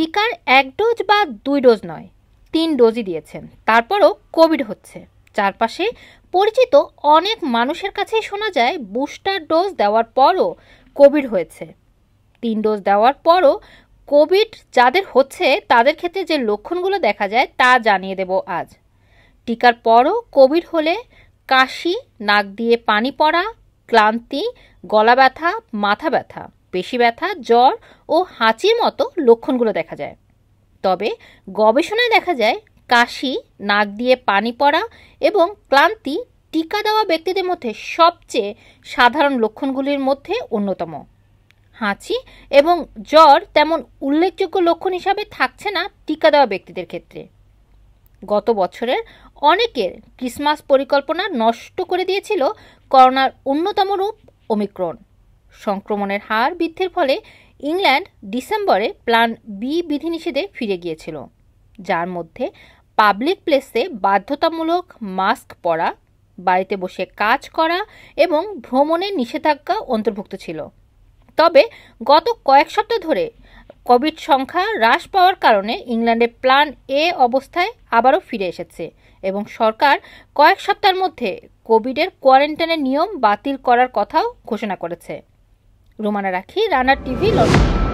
টিকার এক ডোজ বা দুই ডোজ নয় তিন ডোজই দিয়েছেন তারপরও কোভিড হচ্ছে চারপাশে পরিচিত অনেক মানুষের কাছেই শোনা যায় বুস্টার ডোজ দেওয়ার পরও কোভিড হয়েছে তিন ডোজ দেওয়ার পরও কোভিড যাদের হচ্ছে তাদের ক্ষেত্রে যে লক্ষণগুলো দেখা যায় তা জানিয়ে দেব আজ টিকার পরও কোভিড হলে কাশি নাক দিয়ে পানি পড়া ক্লান্তি গলা ব্যথা মাথা ব্যথা পেশি ব্যথা জ্বর ও হাঁচির মতো লক্ষণগুলো দেখা যায় তবে গবেষণায় দেখা যায় কাশি নাক দিয়ে পানি পড়া এবং ক্লান্তি টিকা দেওয়া ব্যক্তিদের মধ্যে সবচেয়ে সাধারণ লক্ষণগুলির মধ্যে অন্যতম হাঁচি এবং জ্বর তেমন উল্লেখযোগ্য লক্ষণ হিসাবে থাকছে না টিকা দেওয়া ব্যক্তিদের ক্ষেত্রে গত বছরের অনেকের ক্রিসমাস পরিকল্পনা নষ্ট করে দিয়েছিল করোনার অন্যতম রূপ ওমিক্রণ সংক্রমণের হার বৃদ্ধির ফলে ইংল্যান্ড ডিসেম্বরে প্ল্যান বি বিধিনিষেধে ফিরে গিয়েছিল যার মধ্যে পাবলিক প্লেসে বাধ্যতামূলক মাস্ক পরা বাড়িতে বসে কাজ করা এবং ভ্রমণের নিষেধাজ্ঞা অন্তর্ভুক্ত ছিল তবে গত কয়েক সপ্তাহ ধরে কোভিড সংখ্যা হ্রাস পাওয়ার কারণে ইংল্যান্ডের প্ল্যান এ অবস্থায় আবারও ফিরে এসেছে এবং সরকার কয়েক সপ্তাহের মধ্যে কোভিডের কোয়ারেন্টাইনের নিয়ম বাতিল করার কথাও ঘোষণা করেছে রোমানা রাখি রানার টিভি লন্ডন